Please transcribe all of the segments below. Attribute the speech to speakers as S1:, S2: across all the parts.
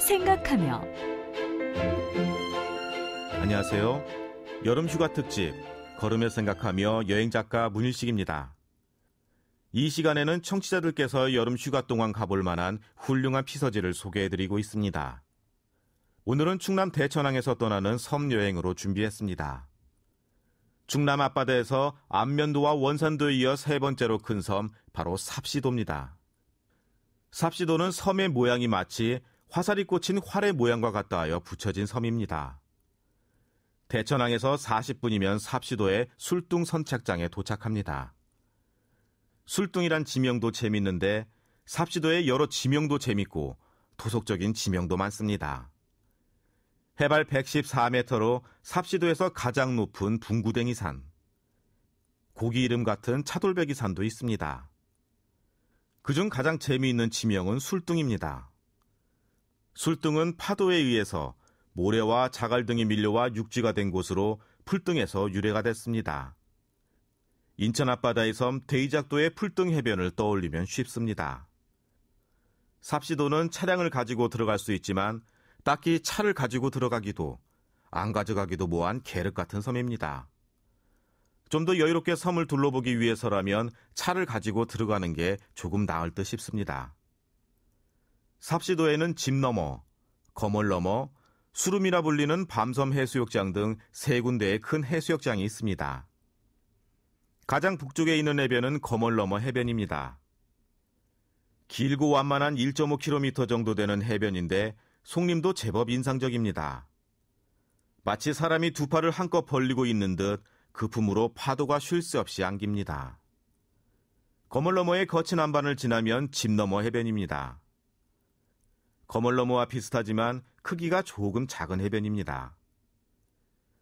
S1: 생각하며 안녕하세요. 여름 휴가 특집 걸음에 생각하며 여행 작가 문일식입니다. 이 시간에는 청취자들께서 여름 휴가 동안 가볼 만한 훌륭한 피서지를 소개해드리고 있습니다. 오늘은 충남 대천항에서 떠나는 섬 여행으로 준비했습니다. 충남 앞바다에서 안면도와 원산도에 이어 세 번째로 큰 섬 바로 삽시도입니다. 삽시도는 섬의 모양이 마치 화살이 꽂힌 활의 모양과 같다 하여 붙여진 섬입니다. 대천항에서 40분이면 삽시도의 술뚱 선착장에 도착합니다. 술뚱이란 지명도 재밌는데 삽시도의 여러 지명도 재밌고 도속적인 지명도 많습니다. 해발 114m로 삽시도에서 가장 높은 붕구댕이산 고기 이름 같은 차돌배기산도 있습니다. 그 중 가장 재미있는 지명은 술뚱입니다. 술등은 파도에 의해서 모래와 자갈 등이 밀려와 육지가 된 곳으로 풀등에서 유래가 됐습니다. 인천 앞바다의 섬 대이작도의 풀등 해변을 떠올리면 쉽습니다. 삽시도는 차량을 가지고 들어갈 수 있지만 딱히 차를 가지고 들어가기도 안 가져가기도 모한 계륵 같은 섬입니다. 좀 더 여유롭게 섬을 둘러보기 위해서라면 차를 가지고 들어가는 게 조금 나을 듯 싶습니다. 삽시도에는 집 너머, 거몰 너머, 수름이라 불리는 밤섬 해수욕장 등 세 군데의 큰 해수욕장이 있습니다. 가장 북쪽에 있는 해변은 거몰 너머 해변입니다. 길고 완만한 1.5km 정도 되는 해변인데 송림도 제법 인상적입니다. 마치 사람이 두 팔을 한껏 벌리고 있는 듯 그 품으로 파도가 쉴 새 없이 안깁니다. 거몰 너머의 거친 안반을 지나면 집 너머 해변입니다. 거물너모와 비슷하지만 크기가 조금 작은 해변입니다.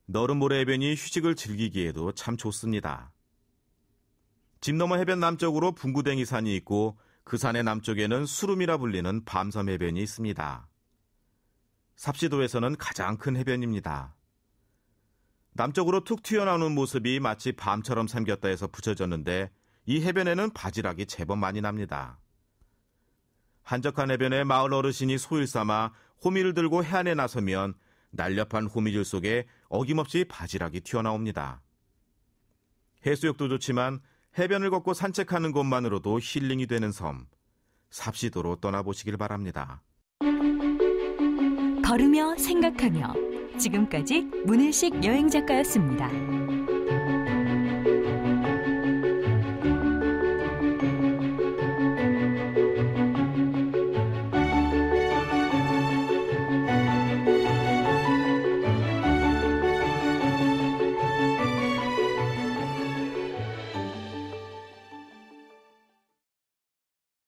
S1: 너른 모래 해변이 휴식을 즐기기에도 참 좋습니다. 집 너머 해변 남쪽으로 붕구댕이 산이 있고 그 산의 남쪽에는 수름이라 불리는 밤섬 해변이 있습니다. 삽시도에서는 가장 큰 해변입니다. 남쪽으로 툭 튀어나오는 모습이 마치 밤처럼 생겼다 해서 붙여졌는데 이 해변에는 바지락이 제법 많이 납니다. 한적한 해변에 마을 어르신이 소일 삼아 호미를 들고 해안에 나서면 날렵한 호미줄 속에 어김없이 바지락이 튀어나옵니다. 해수욕도 좋지만 해변을 걷고 산책하는 것만으로도 힐링이 되는 섬. 삽시도로 떠나보시길 바랍니다. 걸으며 생각하며 지금까지 문일식 여행작가였습니다.